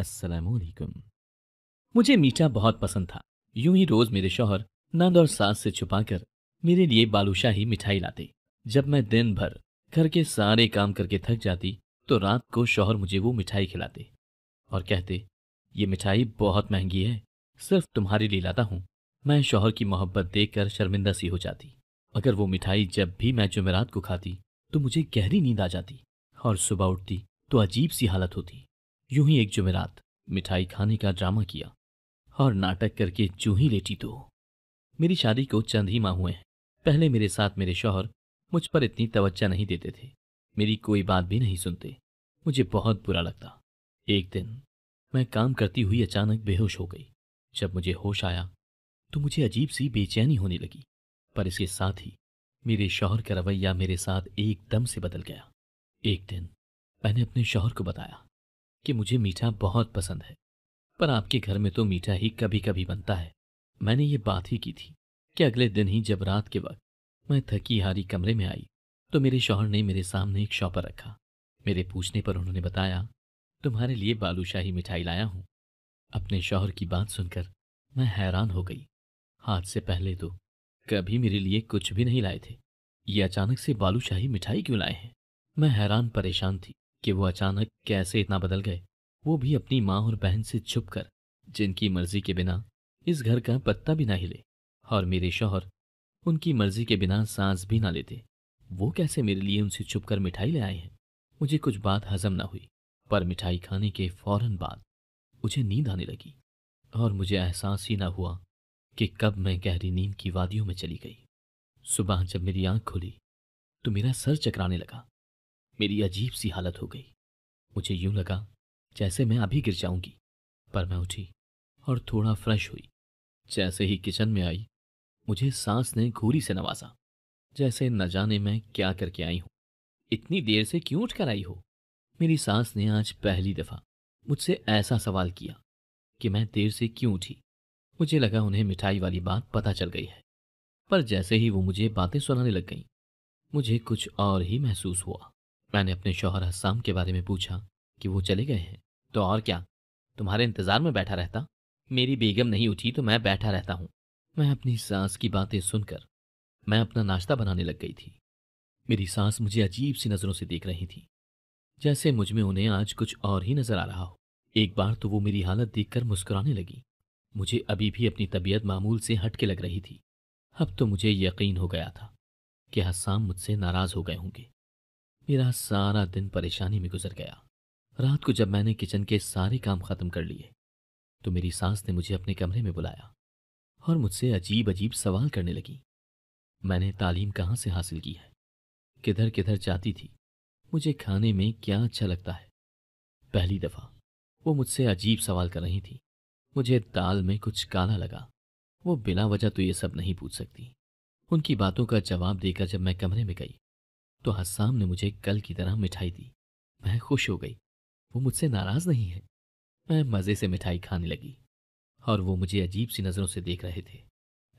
असलकुम मुझे मीठा बहुत पसंद था यूं ही रोज मेरे शौहर नंद और सास से छुपाकर मेरे लिए बालूशाही मिठाई लाते जब मैं दिन भर घर के सारे काम करके थक जाती तो रात को शौहर मुझे वो मिठाई खिलाते और कहते ये मिठाई बहुत महंगी है सिर्फ तुम्हारे लिए लाता हूँ मैं शौहर की मोहब्बत देखकर शर्मिंदा सी हो जाती अगर वो मिठाई जब भी मैं जुमेरात को खाती तो मुझे गहरी नींद आ जाती और सुबह उठती तो अजीब सी हालत होती यूं ही एक जुमेरात मिठाई खाने का ड्रामा किया और नाटक करके चूही ही लेटी तो मेरी शादी को चंद ही माह हुए हैं पहले मेरे साथ मेरे शौहर मुझ पर इतनी तवज्जा नहीं देते थे मेरी कोई बात भी नहीं सुनते मुझे बहुत बुरा लगता एक दिन मैं काम करती हुई अचानक बेहोश हो गई जब मुझे होश आया तो मुझे अजीब सी बेचैनी होने लगी पर इसके साथ ही मेरे शौहर का रवैया मेरे साथ एकदम से बदल गया एक दिन मैंने अपने शौहर को बताया कि मुझे मीठा बहुत पसंद है पर आपके घर में तो मीठा ही कभी कभी बनता है मैंने ये बात ही की थी कि अगले दिन ही जब रात के वक्त मैं थकी हारी कमरे में आई तो मेरे शौहर ने मेरे सामने एक शॉपर रखा मेरे पूछने पर उन्होंने बताया तुम्हारे लिए बालूशाही मिठाई लाया हूं अपने शौहर की बात सुनकर मैं हैरान हो गई हाथ से पहले तो कभी मेरे लिए कुछ भी नहीं लाए थे ये अचानक से बालूशाही मिठाई क्यों लाए हैं मैं हैरान परेशान थी कि वो अचानक कैसे इतना बदल गए वो भी अपनी माँ और बहन से छुप कर जिनकी मर्जी के बिना इस घर का पत्ता भी ना हिले और मेरे शोहर उनकी मर्जी के बिना सांस भी ना लेते वो कैसे मेरे लिए उनसे छुप कर मिठाई ले आए हैं मुझे कुछ बात हजम ना हुई पर मिठाई खाने के फौरन बाद मुझे नींद आने लगी और मुझे एहसास ही ना हुआ कि कब मैं गहरी नींद की वादियों में चली गई सुबह जब मेरी आंख खुली तो मेरा सर चकराने लगा मेरी अजीब सी हालत हो गई मुझे यूं लगा जैसे मैं अभी गिर जाऊंगी पर मैं उठी और थोड़ा फ्रेश हुई जैसे ही किचन में आई मुझे सांस ने घूरी से नवाजा जैसे न जाने मैं क्या करके आई हूं इतनी देर से क्यों उठकर आई हो मेरी सांस ने आज पहली दफा मुझसे ऐसा सवाल किया कि मैं देर से क्यों उठी मुझे लगा उन्हें मिठाई वाली बात पता चल गई है पर जैसे ही वो मुझे बातें सुनाने लग गई मुझे कुछ और ही महसूस हुआ मैंने अपने शोहर हस्साम के बारे में पूछा कि वो चले गए हैं तो और क्या तुम्हारे इंतजार में बैठा रहता मेरी बेगम नहीं उठी तो मैं बैठा रहता हूँ मैं अपनी सांस की बातें सुनकर मैं अपना नाश्ता बनाने लग गई थी मेरी सांस मुझे अजीब सी नज़रों से देख रही थी जैसे मुझ में उन्हें आज कुछ और ही नज़र आ रहा हो एक बार तो वो मेरी हालत देखकर मुस्कुराने लगी मुझे अभी भी अपनी तबीयत मामूल से हटके लग रही थी अब तो मुझे यकीन हो गया था कि हसाम मुझसे नाराज़ हो गए होंगे मेरा सारा दिन परेशानी में गुजर गया रात को जब मैंने किचन के सारे काम खत्म कर लिए तो मेरी सास ने मुझे अपने कमरे में बुलाया और मुझसे अजीब अजीब सवाल करने लगी मैंने तालीम कहाँ से हासिल की है किधर किधर जाती थी मुझे खाने में क्या अच्छा लगता है पहली दफ़ा वो मुझसे अजीब सवाल कर रही थी मुझे दाल में कुछ काला लगा वो बिना वजह तो ये सब नहीं पूछ सकती उनकी बातों का जवाब देकर जब मैं कमरे में गई तो हस्साम ने मुझे कल की तरह मिठाई दी मैं खुश हो गई वो मुझसे नाराज नहीं है मैं मज़े से मिठाई खाने लगी और वो मुझे अजीब सी नज़रों से देख रहे थे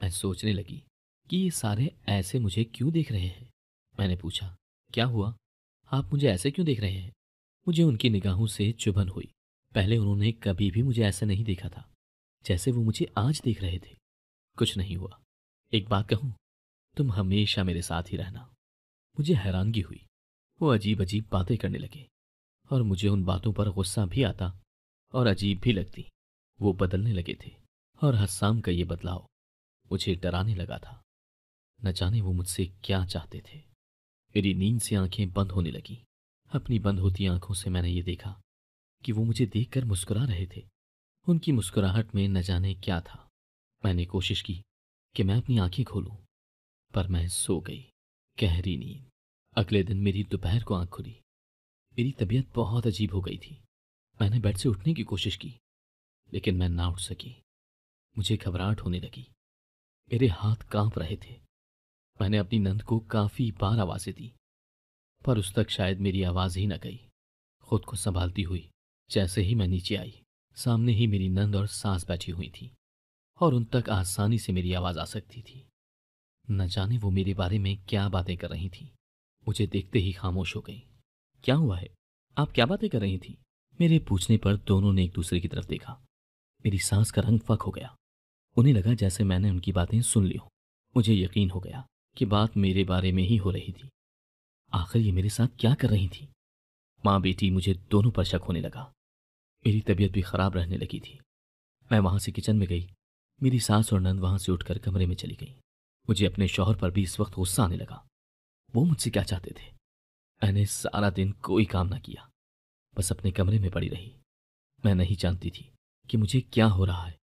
मैं सोचने लगी कि ये सारे ऐसे मुझे क्यों देख रहे हैं मैंने पूछा क्या हुआ आप मुझे ऐसे क्यों देख रहे हैं मुझे उनकी निगाहों से चुभन हुई पहले उन्होंने कभी भी मुझे ऐसा नहीं देखा था जैसे वो मुझे आज देख रहे थे कुछ नहीं हुआ एक बात कहूं तुम हमेशा मेरे साथ ही रहना मुझे हैरानगी हुई वो अजीब अजीब बातें करने लगे और मुझे उन बातों पर गुस्सा भी आता और अजीब भी लगती वो बदलने लगे थे और हस्साम का ये बदलाव मुझे डराने लगा था न जाने वो मुझसे क्या चाहते थे मेरी नींद से आंखें बंद होने लगी अपनी बंद होती आंखों से मैंने ये देखा कि वो मुझे देखकर मुस्कुरा रहे थे उनकी मुस्कुराहट में न जाने क्या था मैंने कोशिश की कि मैं अपनी आंखें खोलूं पर मैं सो गई गहरी नींद अगले दिन मेरी दोपहर को आंख खुली मेरी तबीयत बहुत अजीब हो गई थी मैंने बेड से उठने की कोशिश की लेकिन मैं ना उठ सकी मुझे घबराहट होने लगी मेरे हाथ कांप रहे थे मैंने अपनी नंद को काफी बार आवाज़ें दी पर उस तक शायद मेरी आवाज़ ही न गई खुद को संभालती हुई जैसे ही मैं नीचे आई सामने ही मेरी नंद और सांस बैठी हुई थी और उन तक आसानी से मेरी आवाज़ आ सकती थी न जाने वो मेरे बारे में क्या बातें कर रही थी मुझे देखते ही खामोश हो गई क्या हुआ है आप क्या बातें कर रही थी मेरे पूछने पर दोनों ने एक दूसरे की तरफ देखा मेरी सांस का रंग फक हो गया उन्हें लगा जैसे मैंने उनकी बातें सुन ली हो मुझे यकीन हो गया कि बात मेरे बारे में ही हो रही थी आखिर ये मेरे साथ क्या कर रही थी माँ बेटी मुझे दोनों पर शक होने लगा मेरी तबीयत भी खराब रहने लगी थी मैं वहां से किचन में गई मेरी सास और नंद वहां से उठकर कमरे में चली गई मुझे अपने शौहर पर भी इस वक्त गुस्सा आने लगा वो मुझसे क्या चाहते थे मैंने सारा दिन कोई काम ना किया बस अपने कमरे में पड़ी रही मैं नहीं जानती थी कि मुझे क्या हो रहा है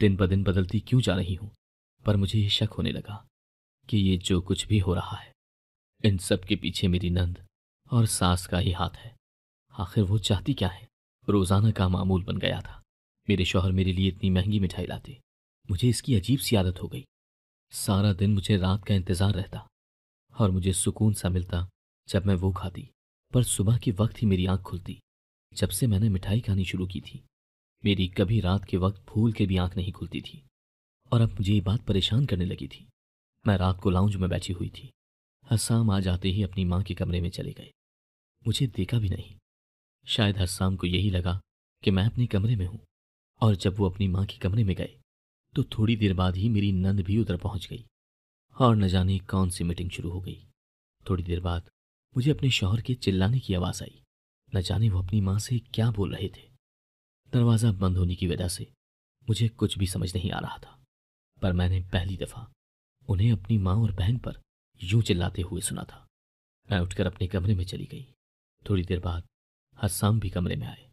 दिन ब दिन बदलती क्यों जा रही हूं पर मुझे ये शक होने लगा कि ये जो कुछ भी हो रहा है इन सब के पीछे मेरी नंद और सास का ही हाथ है आखिर वो चाहती क्या है रोजाना का मामूल बन गया था मेरे शोहर मेरे लिए इतनी महंगी मिठाई लाते मुझे इसकी अजीब सी आदत हो गई सारा दिन मुझे रात का इंतजार रहता और मुझे सुकून सा मिलता जब मैं वो खाती पर सुबह के वक्त ही मेरी आंख खुलती जब से मैंने मिठाई खानी शुरू की थी मेरी कभी रात के वक्त भूल के भी आंख नहीं खुलती थी और अब मुझे ये बात परेशान करने लगी थी मैं रात को लाउंज में बैठी हुई थी हसाम आ जाते ही अपनी माँ के कमरे में चले गए मुझे देखा भी नहीं शायद हसाम को यही लगा कि मैं अपने कमरे में हूँ और जब वो अपनी माँ के कमरे में गए तो थोड़ी देर बाद ही मेरी नंद भी उधर पहुंच गई और न जाने कौन सी मीटिंग शुरू हो गई थोड़ी देर बाद मुझे अपने शौहर के चिल्लाने की आवाज़ आई न जाने वो अपनी माँ से क्या बोल रहे थे दरवाज़ा बंद होने की वजह से मुझे कुछ भी समझ नहीं आ रहा था पर मैंने पहली दफ़ा उन्हें अपनी माँ और बहन पर यूं चिल्लाते हुए सुना था मैं उठकर अपने कमरे में चली गई थोड़ी देर बाद हसाम भी कमरे में आए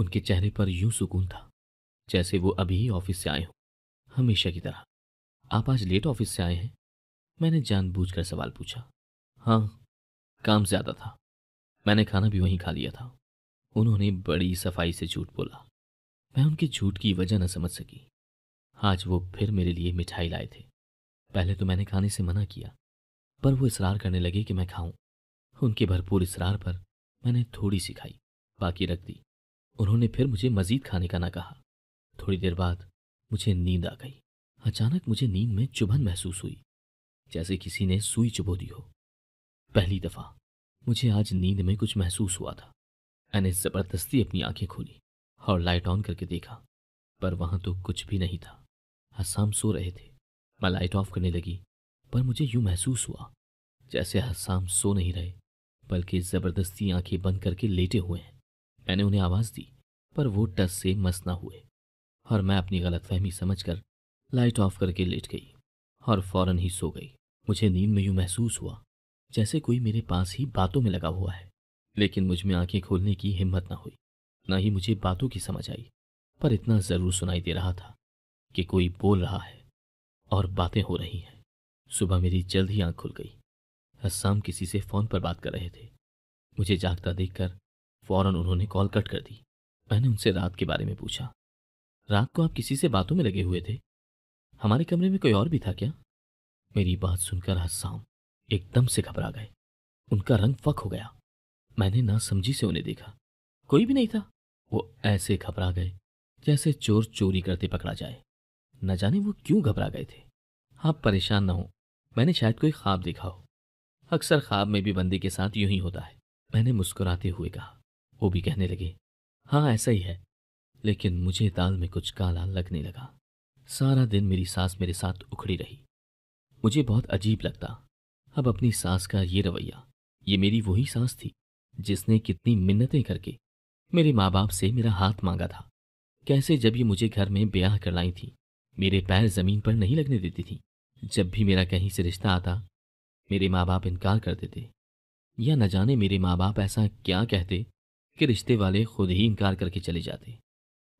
उनके चेहरे पर यूं सुकून था जैसे वो अभी ऑफिस से आए हों हमेशा की तरह आप आज लेट ऑफिस से आए हैं मैंने जानबूझकर सवाल पूछा हाँ काम ज़्यादा था मैंने खाना भी वहीं खा लिया था उन्होंने बड़ी सफाई से झूठ बोला मैं उनके झूठ की वजह न समझ सकी आज वो फिर मेरे लिए मिठाई लाए थे पहले तो मैंने खाने से मना किया पर वो इसरार करने लगे कि मैं खाऊं उनके भरपूर इसरार पर मैंने थोड़ी सी खाई बाकी रख दी उन्होंने फिर मुझे मजीद खाने का ना कहा थोड़ी देर बाद मुझे नींद आ गई अचानक मुझे नींद में चुभन महसूस हुई जैसे किसी ने सुई चुबो दी हो पहली दफा मुझे आज नींद में कुछ महसूस हुआ था मैंने जबरदस्ती अपनी आंखें खोली और लाइट ऑन करके देखा पर वहां तो कुछ भी नहीं था हसाम सो रहे थे मैं लाइट ऑफ करने लगी पर मुझे यूं महसूस हुआ जैसे हसाम सो नहीं रहे बल्कि जबरदस्ती आंखें बंद करके लेटे हुए हैं मैंने उन्हें आवाज़ दी पर वो टस से मस ना हुए और मैं अपनी गलतफहमी समझकर लाइट ऑफ करके लेट गई और फौरन ही सो गई मुझे नींद में यूं महसूस हुआ जैसे कोई मेरे पास ही बातों में लगा हुआ है लेकिन मुझ में आंखें खोलने की हिम्मत ना हुई ना ही मुझे बातों की समझ आई पर इतना जरूर सुनाई दे रहा था कि कोई बोल रहा है और बातें हो रही हैं सुबह मेरी जल्द ही आंख खुल गई हस्साम किसी से फोन पर बात कर रहे थे मुझे जागता देखकर फौरन उन्होंने कॉल कट कर दी मैंने उनसे रात के बारे में पूछा रात को आप किसी से बातों में लगे हुए थे हमारे कमरे में कोई और भी था क्या मेरी बात सुनकर हस्साम एकदम से घबरा गए उनका रंग फक हो गया मैंने ना समझी से उन्हें देखा कोई भी नहीं था वो ऐसे घबरा गए जैसे चोर चोरी करते पकड़ा जाए न जाने वो क्यों घबरा गए थे आप परेशान ना हो मैंने शायद कोई ख्वाब देखा हो अक्सर ख्वाब में भी बंदी के साथ यूं ही होता है मैंने मुस्कुराते हुए कहा वो भी कहने लगे हाँ ऐसा ही है लेकिन मुझे दाल में कुछ काला लगने लगा सारा दिन मेरी सास मेरे साथ उखड़ी रही मुझे बहुत अजीब लगता अब अपनी सास का ये रवैया ये मेरी वही सास थी जिसने कितनी मिन्नतें करके मेरे माँ बाप से मेरा हाथ मांगा था कैसे जब ये मुझे घर में ब्याह करलाई थी मेरे पैर जमीन पर नहीं लगने देती थी जब भी मेरा कहीं से रिश्ता आता मेरे माँ बाप इनकार कर देते या न जाने मेरे माँ बाप ऐसा क्या कहते कि रिश्ते वाले खुद ही इनकार करके चले जाते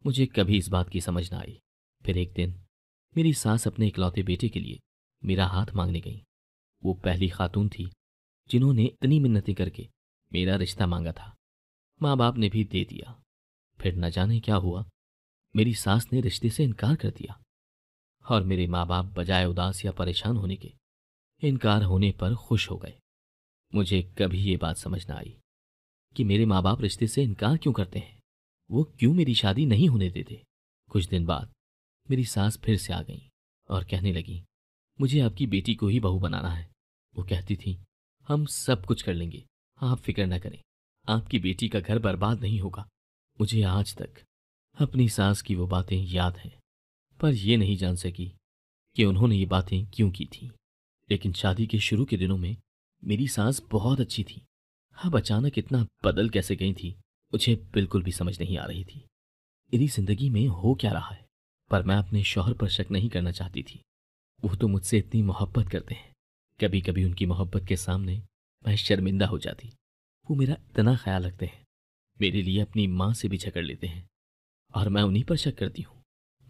मुझे कभी इस बात की समझ ना आई फिर एक दिन मेरी सास अपने इकलौते बेटे के लिए मेरा हाथ मांगने गई वो पहली खातून थी जिन्होंने इतनी मिन्नतें करके मेरा रिश्ता मांगा था माँ बाप ने भी दे दिया फिर न जाने क्या हुआ मेरी सास ने रिश्ते से इनकार कर दिया और मेरे माँ बाप बजाय उदास या परेशान होने के इनकार होने पर खुश हो गए मुझे कभी ये बात समझ ना आई कि मेरे माँ बाप रिश्ते से इनकार क्यों करते हैं वो क्यों मेरी शादी नहीं होने देते कुछ दिन बाद मेरी सास फिर से आ गई और कहने लगी मुझे आपकी बेटी को ही बहू बनाना है वो कहती थी हम सब कुछ कर लेंगे आप फिक्र न करें आपकी बेटी का घर बर्बाद नहीं होगा मुझे आज तक अपनी सास की वो बातें याद हैं पर यह नहीं जान सकी कि उन्होंने ये बातें क्यों की थी लेकिन शादी के शुरू के दिनों में मेरी सास बहुत अच्छी थी अब अचानक इतना बदल कैसे गई थी मुझे बिल्कुल भी समझ नहीं आ रही थी मेरी जिंदगी में हो क्या रहा है पर मैं अपने शौहर पर शक नहीं करना चाहती थी वो तो मुझसे इतनी मोहब्बत करते हैं कभी कभी उनकी मोहब्बत के सामने मैं शर्मिंदा हो जाती वो मेरा इतना ख्याल रखते हैं मेरे लिए अपनी माँ से भी झगड़ लेते हैं और मैं उन्हीं पर शक करती हूँ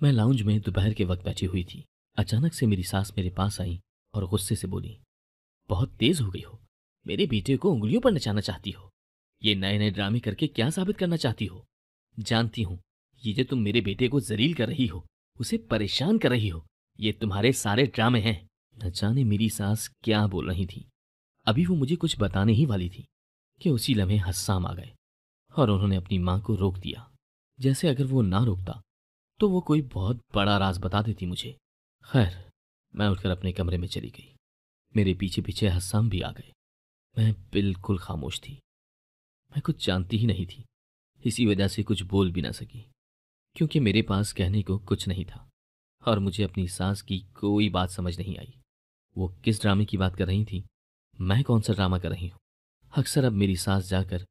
मैं लाउंज में दोपहर के वक्त बैठी हुई थी अचानक से मेरी सास मेरे पास आई और गुस्से से बोली बहुत तेज हो गई हो मेरे बेटे को उंगलियों पर नचाना चाहती हो ये नए नए ड्रामे करके क्या साबित करना चाहती हो जानती हूँ ये जो तुम मेरे बेटे को जलील कर रही हो उसे परेशान कर रही हो ये तुम्हारे सारे ड्रामे हैं न जाने मेरी सास क्या बोल रही थी अभी वो मुझे कुछ बताने ही वाली थी कि उसी लम्हे हस्साम आ गए और उन्होंने अपनी मां को रोक दिया जैसे अगर वो ना रोकता तो वो कोई बहुत बड़ा राज बता देती मुझे खैर मैं उठकर अपने कमरे में चली गई मेरे पीछे पीछे हस्साम भी आ गए मैं बिल्कुल खामोश थी मैं कुछ जानती ही नहीं थी इसी वजह से कुछ बोल भी ना सकी क्योंकि मेरे पास कहने को कुछ नहीं था और मुझे अपनी सास की कोई बात समझ नहीं आई वो किस ड्रामे की बात कर रही थी मैं कौन सा ड्रामा कर रही हूं अक्सर अब मेरी सास जाकर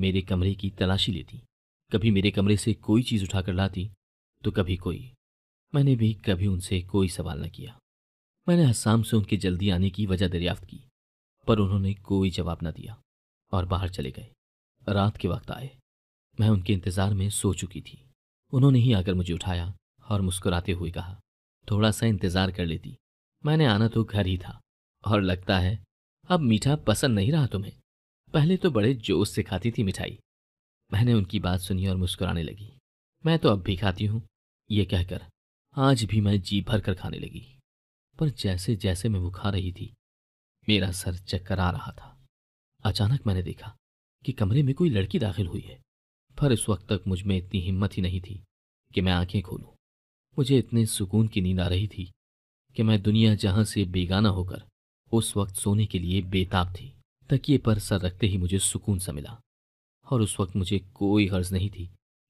मेरे कमरे की तलाशी लेती कभी मेरे कमरे से कोई चीज़ उठाकर लाती तो कभी कोई मैंने भी कभी उनसे कोई सवाल न किया मैंने हसाम से उनके जल्दी आने की वजह दरियाफ्त की पर उन्होंने कोई जवाब न दिया और बाहर चले गए रात के वक्त आए मैं उनके इंतज़ार में सो चुकी थी उन्होंने ही आकर मुझे उठाया और मुस्कुराते हुए कहा थोड़ा सा इंतज़ार कर लेती मैंने आना तो घर ही था और लगता है अब मीठा पसंद नहीं रहा तुम्हें पहले तो बड़े जोश से खाती थी मिठाई मैंने उनकी बात सुनी और मुस्कुराने लगी मैं तो अब भी खाती हूं ये कहकर आज भी मैं जी भर कर खाने लगी पर जैसे जैसे मैं वो खा रही थी मेरा सर चक्कर आ रहा था अचानक मैंने देखा कि कमरे में कोई लड़की दाखिल हुई है पर इस वक्त तक मुझ में इतनी हिम्मत ही नहीं थी कि मैं आंखें खोलूं। मुझे इतने सुकून की नींद आ रही थी कि मैं दुनिया जहां से बेगाना होकर उस वक्त सोने के लिए बेताब थी तकिए पर सर रखते ही मुझे सुकून सा मिला और उस वक्त मुझे कोई गर्ज नहीं थी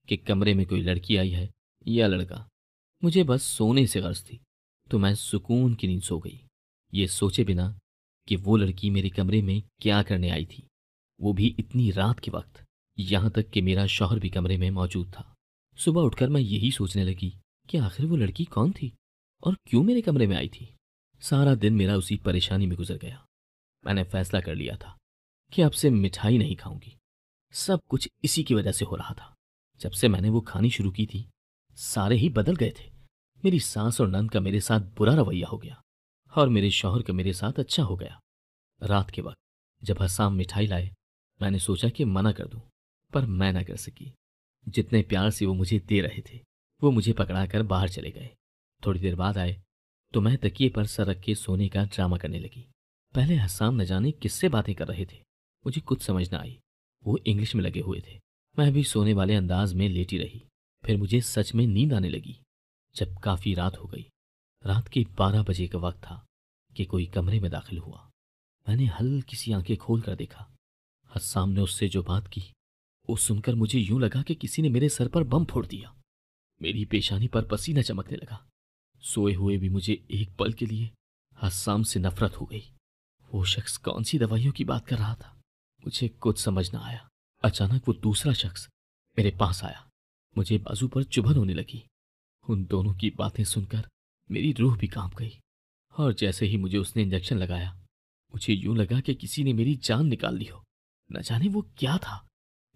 कि कमरे में कोई लड़की आई है या लड़का मुझे बस सोने से गर्ज थी तो मैं सुकून की नींद सो गई ये सोचे बिना कि वो लड़की मेरे कमरे में क्या करने आई थी वो भी इतनी रात के वक्त यहां तक कि मेरा शौहर भी कमरे में मौजूद था सुबह उठकर मैं यही सोचने लगी कि आखिर वो लड़की कौन थी और क्यों मेरे कमरे में आई थी सारा दिन मेरा उसी परेशानी में गुजर गया मैंने फैसला कर लिया था कि अब से मिठाई नहीं खाऊंगी सब कुछ इसी की वजह से हो रहा था जब से मैंने वो खानी शुरू की थी सारे ही बदल गए थे मेरी सास और नंद का मेरे साथ बुरा रवैया हो गया और मेरे शौहर का मेरे साथ अच्छा हो गया रात के वक्त जब हसाम मिठाई लाए मैंने सोचा कि मना कर दूं पर मैं ना कर सकी जितने प्यार से वो मुझे दे रहे थे वो मुझे पकड़ाकर बाहर चले गए थोड़ी देर बाद आए तो मैं तकिए पर सर रख के सोने का ड्रामा करने लगी पहले हसाम न जाने किससे बातें कर रहे थे मुझे कुछ समझ न आई वो इंग्लिश में लगे हुए थे मैं भी सोने वाले अंदाज में लेटी रही फिर मुझे सच में नींद आने लगी जब काफ़ी रात हो गई रात के बारह बजे का वक्त था कि कोई कमरे में दाखिल हुआ मैंने हल्की सी आंखें खोल कर देखा हस्साम ने उससे जो बात की वो सुनकर मुझे यूं लगा कि किसी ने मेरे सर पर बम फोड़ दिया मेरी पेशानी पर पसीना चमकने लगा सोए हुए भी मुझे एक पल के लिए हस्साम से नफरत हो गई वो शख्स कौन सी दवाइयों की बात कर रहा था मुझे कुछ समझ ना आया अचानक वो दूसरा शख्स मेरे पास आया मुझे बाजू पर चुभन होने लगी उन दोनों की बातें सुनकर मेरी रूह भी कांप गई और जैसे ही मुझे उसने इंजेक्शन लगाया मुझे यूं लगा कि किसी ने मेरी जान निकाल ली हो न जाने वो क्या था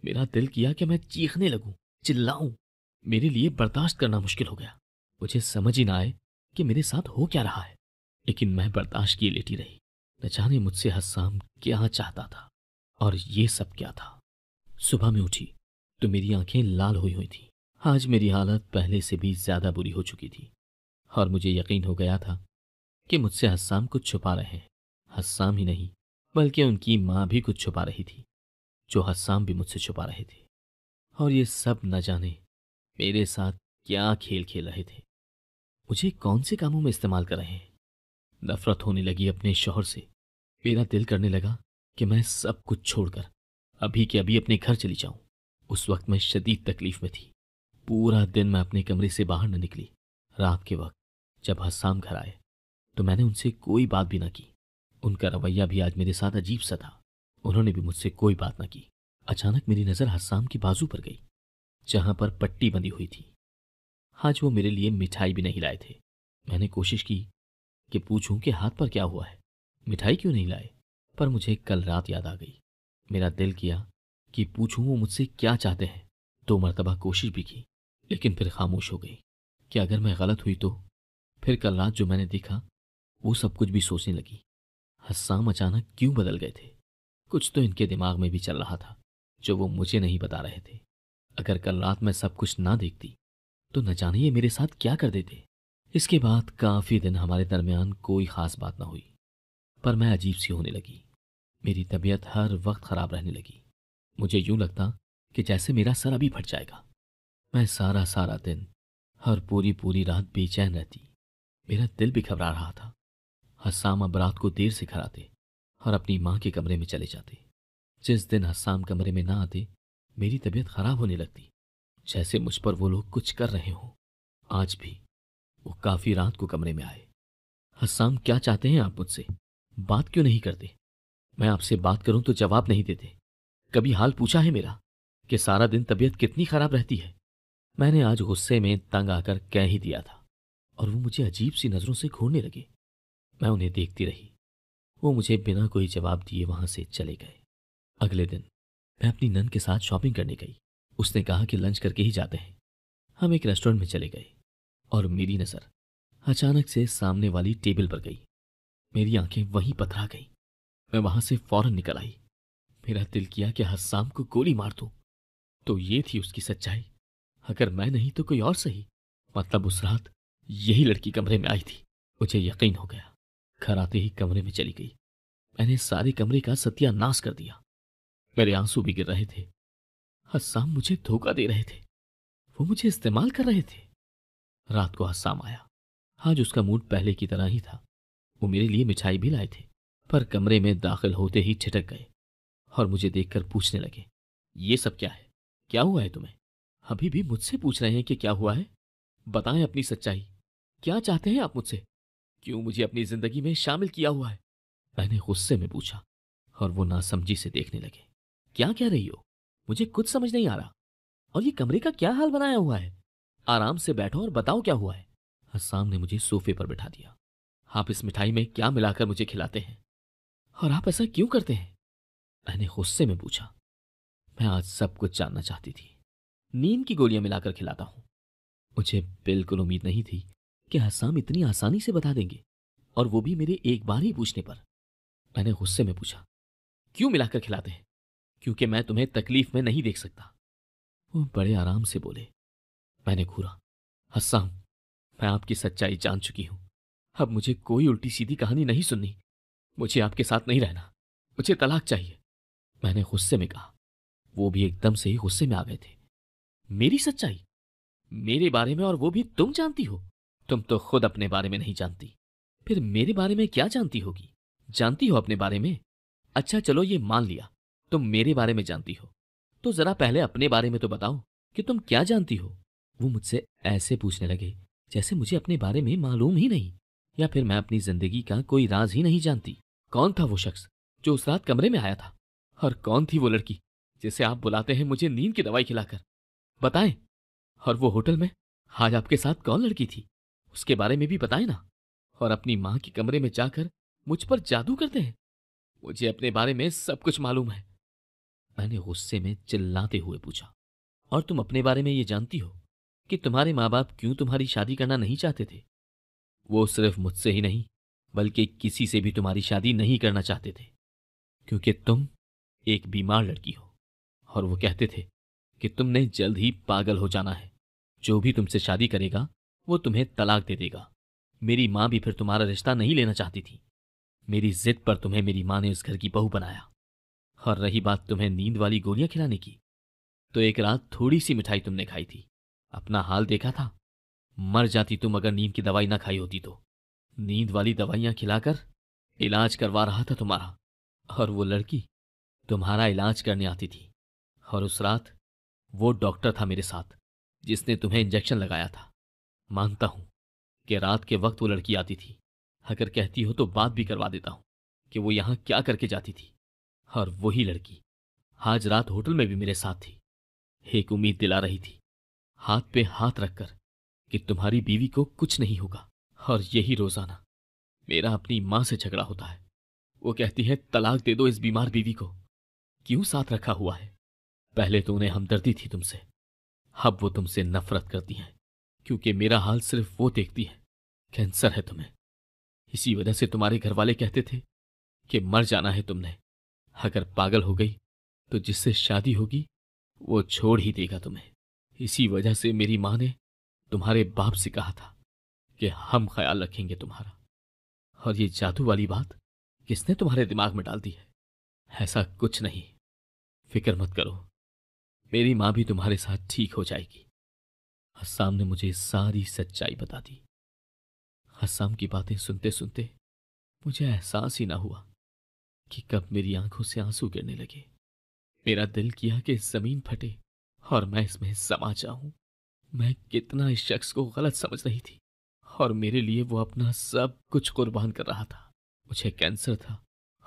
मेरा दिल किया कि मैं चीखने लगूं, चिल्लाऊं। मेरे लिए बर्दाश्त करना मुश्किल हो गया मुझे समझ ही ना आए कि मेरे साथ हो क्या रहा है लेकिन मैं बर्दाश्त किए लेटी रही न जाने मुझसे हस्साम क्या चाहता था और ये सब क्या था सुबह में उठी तो मेरी आंखें लाल हुई हुई थी आज मेरी हालत पहले से भी ज्यादा बुरी हो चुकी थी और मुझे यकीन हो गया था कि मुझसे हस्साम कुछ छुपा रहे हैं हस्साम ही नहीं बल्कि उनकी माँ भी कुछ छुपा रही थी जो हसाम भी मुझसे छुपा रहे थे और ये सब न जाने मेरे साथ क्या खेल खेल रहे थे मुझे कौन से कामों में इस्तेमाल कर रहे हैं नफरत होने लगी अपने शोहर से मेरा दिल करने लगा कि मैं सब कुछ छोड़कर अभी के अभी अपने घर चली जाऊं उस वक्त मैं शदीद तकलीफ में थी पूरा दिन मैं अपने कमरे से बाहर न निकली रात के वक्त जब हसाम घर आए तो मैंने उनसे कोई बात भी ना की उनका रवैया भी आज मेरे साथ अजीब सा था उन्होंने भी मुझसे कोई बात न की अचानक मेरी नज़र हस्साम की बाजू पर गई जहां पर पट्टी बंधी हुई थी आज वो मेरे लिए मिठाई भी नहीं लाए थे मैंने कोशिश की कि पूछूं कि हाथ पर क्या हुआ है मिठाई क्यों नहीं लाए पर मुझे कल रात याद आ गई मेरा दिल किया कि पूछूं वो मुझसे क्या चाहते हैं दो मरतबा कोशिश भी की लेकिन फिर खामोश हो गई कि अगर मैं गलत हुई तो फिर कल रात जो मैंने देखा वो सब कुछ भी सोचने लगी हस्साम अचानक क्यों बदल गए थे कुछ तो इनके दिमाग में भी चल रहा था जो वो मुझे नहीं बता रहे थे अगर कल रात मैं सब कुछ ना देखती तो न जाने ये मेरे साथ क्या कर देते इसके बाद काफी दिन हमारे दरमियान कोई खास बात ना हुई पर मैं अजीब सी होने लगी मेरी तबीयत हर वक्त खराब रहने लगी मुझे यूं लगता कि जैसे मेरा सर अभी फट जाएगा मैं सारा सारा दिन हर पूरी पूरी रात बेचैन रहती मेरा दिल भी घबरा रहा था हसाम अब रात को देर से घर आते और अपनी माँ के कमरे में चले जाते जिस दिन हस्साम कमरे में ना आते मेरी तबीयत खराब होने लगती जैसे मुझ पर वो लोग कुछ कर रहे हों आज भी वो काफी रात को कमरे में आए हस्साम क्या चाहते हैं आप मुझसे बात क्यों नहीं करते मैं आपसे बात करूं तो जवाब नहीं देते कभी हाल पूछा है मेरा कि सारा दिन तबीयत कितनी खराब रहती है मैंने आज गुस्से में तंग आकर कह ही दिया था और वो मुझे अजीब सी नजरों से घूरने लगे मैं उन्हें देखती रही वो मुझे बिना कोई जवाब दिए वहां से चले गए अगले दिन मैं अपनी नन के साथ शॉपिंग करने गई उसने कहा कि लंच करके ही जाते हैं हम एक रेस्टोरेंट में चले गए और मेरी नज़र अचानक से सामने वाली टेबल पर गई मेरी आंखें वहीं पथरा गई मैं वहां से फौरन निकल आई मेरा दिल किया कि शाम को गोली मार दू तो ये थी उसकी सच्चाई अगर मैं नहीं तो कोई और सही मतलब उस रात यही लड़की कमरे में आई थी मुझे यकीन हो गया घर आते ही कमरे में चली गई मैंने सारे कमरे का सत्यानाश कर दिया मेरे आंसू भी गिर रहे थे हस्साम मुझे धोखा दे रहे थे वो मुझे इस्तेमाल कर रहे थे रात को हस्साम आया आज उसका मूड पहले की तरह ही था वो मेरे लिए मिठाई भी लाए थे पर कमरे में दाखिल होते ही छिटक गए और मुझे देखकर पूछने लगे ये सब क्या है क्या हुआ है तुम्हें अभी भी मुझसे पूछ रहे हैं कि क्या हुआ है बताएं अपनी सच्चाई क्या चाहते हैं आप मुझसे क्यों मुझे अपनी जिंदगी में शामिल किया हुआ है मैंने गुस्से में पूछा और वो नासमझी से देखने लगे क्या कह रही हो मुझे कुछ समझ नहीं आ रहा और ये कमरे का क्या हाल बनाया हुआ है आराम से बैठो और बताओ क्या हुआ है हसाम ने मुझे सोफे पर बिठा दिया आप इस मिठाई में क्या मिलाकर मुझे खिलाते हैं और आप ऐसा क्यों करते हैं मैंने गुस्से में पूछा मैं आज सब कुछ जानना चाहती थी नींद की गोलियां मिलाकर खिलाता हूं मुझे बिल्कुल उम्मीद नहीं थी कि हसाम इतनी आसानी से बता देंगे और वो भी मेरे एक बार ही पूछने पर मैंने गुस्से में पूछा क्यों मिलाकर खिलाते हैं क्योंकि मैं तुम्हें तकलीफ में नहीं देख सकता वो बड़े आराम से बोले मैंने घूरा हसाम मैं आपकी सच्चाई जान चुकी हूं अब मुझे कोई उल्टी सीधी कहानी नहीं सुननी मुझे आपके साथ नहीं रहना मुझे तलाक चाहिए मैंने गुस्से में कहा वो भी एकदम से ही गुस्से में आ गए थे मेरी सच्चाई मेरे बारे में और वो भी तुम जानती हो तुम तो खुद अपने बारे में नहीं जानती फिर मेरे बारे में क्या जानती होगी जानती हो अपने बारे में अच्छा चलो ये मान लिया तुम मेरे बारे में जानती हो तो जरा पहले अपने बारे में तो बताओ कि तुम क्या जानती हो वो मुझसे ऐसे पूछने लगे जैसे मुझे अपने बारे में मालूम ही नहीं या फिर मैं अपनी जिंदगी का कोई राज ही नहीं जानती कौन था वो शख्स जो उस रात कमरे में आया था और कौन थी वो लड़की जिसे आप बुलाते हैं मुझे नींद की दवाई खिलाकर बताएं और वो होटल में आज आपके साथ कौन लड़की थी उसके बारे में भी बताएं ना और अपनी माँ के कमरे में जाकर मुझ पर जादू करते हैं मुझे अपने बारे में सब कुछ मालूम है मैंने गुस्से में चिल्लाते हुए पूछा और तुम अपने बारे में ये जानती हो कि तुम्हारे माँ बाप क्यों तुम्हारी शादी करना नहीं चाहते थे वो सिर्फ मुझसे ही नहीं बल्कि किसी से भी तुम्हारी शादी नहीं करना चाहते थे क्योंकि तुम एक बीमार लड़की हो और वो कहते थे कि तुमने जल्द ही पागल हो जाना है जो भी तुमसे शादी करेगा वो तुम्हें तलाक दे देगा मेरी मां भी फिर तुम्हारा रिश्ता नहीं लेना चाहती थी मेरी जिद पर तुम्हें मेरी मां ने उस घर की बहू बनाया और रही बात तुम्हें नींद वाली गोलियां खिलाने की तो एक रात थोड़ी सी मिठाई तुमने खाई थी अपना हाल देखा था मर जाती तुम अगर नींद की दवाई ना खाई होती तो नींद वाली दवाइयां खिलाकर इलाज करवा रहा था तुम्हारा और वो लड़की तुम्हारा इलाज करने आती थी और उस रात वो डॉक्टर था मेरे साथ जिसने तुम्हें इंजेक्शन लगाया था मानता हूं कि रात के वक्त वो लड़की आती थी अगर कहती हो तो बात भी करवा देता हूं कि वो यहां क्या करके जाती थी और वही लड़की आज रात होटल में भी मेरे साथ थी एक उम्मीद दिला रही थी हाथ पे हाथ रखकर कि तुम्हारी बीवी को कुछ नहीं होगा और यही रोजाना मेरा अपनी मां से झगड़ा होता है वो कहती है तलाक दे दो इस बीमार बीवी को क्यों साथ रखा हुआ है पहले तो उन्हें हमदर्दी थी तुमसे अब वो तुमसे नफरत करती हैं क्योंकि मेरा हाल सिर्फ वो देखती है कैंसर है तुम्हें इसी वजह से तुम्हारे घर वाले कहते थे कि मर जाना है तुमने अगर पागल हो गई तो जिससे शादी होगी वो छोड़ ही देगा तुम्हें इसी वजह से मेरी माँ ने तुम्हारे बाप से कहा था कि हम ख्याल रखेंगे तुम्हारा और ये जादू वाली बात किसने तुम्हारे दिमाग में डाल दी है ऐसा कुछ नहीं फिक्र मत करो मेरी माँ भी तुम्हारे साथ ठीक हो जाएगी हसाम ने मुझे सारी सच्चाई बता दी हसाम की बातें सुनते सुनते मुझे एहसास ही ना हुआ कि कब मेरी आंखों से आंसू गिरने लगे मेरा दिल किया कि जमीन फटे और मैं इसमें समा जाऊं मैं कितना इस शख्स को गलत समझ रही थी और मेरे लिए वो अपना सब कुछ कुर्बान कर रहा था मुझे कैंसर था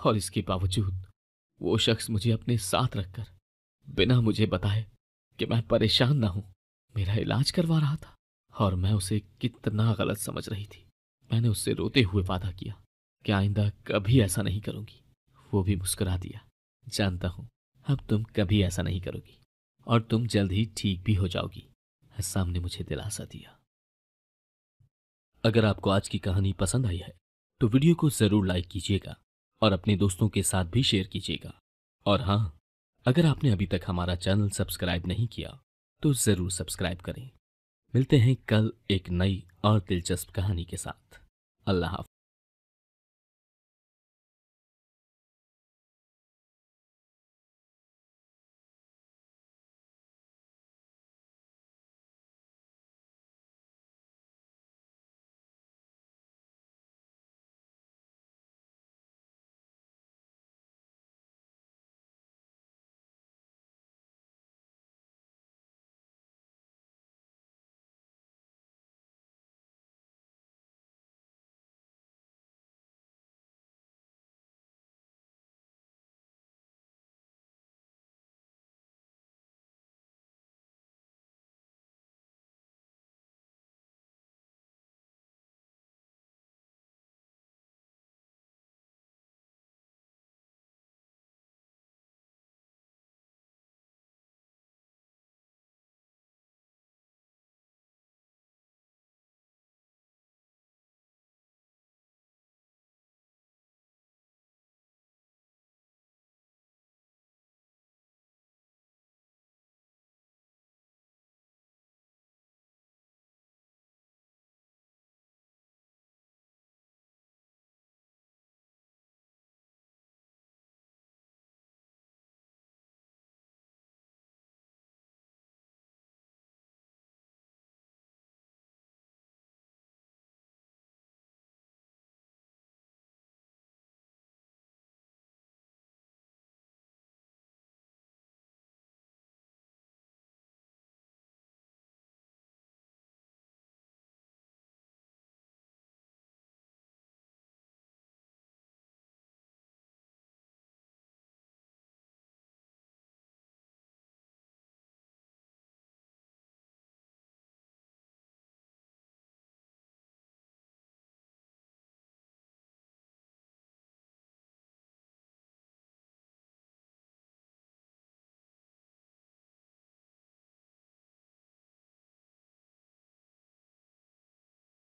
और इसके बावजूद वो शख्स मुझे अपने साथ रखकर बिना मुझे बताए कि मैं परेशान ना हूं मेरा इलाज करवा रहा था और मैं उसे कितना गलत समझ रही थी मैंने उससे रोते हुए वादा किया कि आइंदा कभी ऐसा नहीं करूंगी वो भी मुस्कुरा दिया जानता हूं अब तुम कभी ऐसा नहीं करोगी और तुम जल्द ही ठीक भी हो जाओगी हस्साम ने मुझे दिलासा दिया अगर आपको आज की कहानी पसंद आई है तो वीडियो को जरूर लाइक कीजिएगा और अपने दोस्तों के साथ भी शेयर कीजिएगा और हाँ अगर आपने अभी तक हमारा चैनल सब्सक्राइब नहीं किया तो ज़रूर सब्सक्राइब करें मिलते हैं कल एक नई और दिलचस्प कहानी के साथ अल्लाह हाफ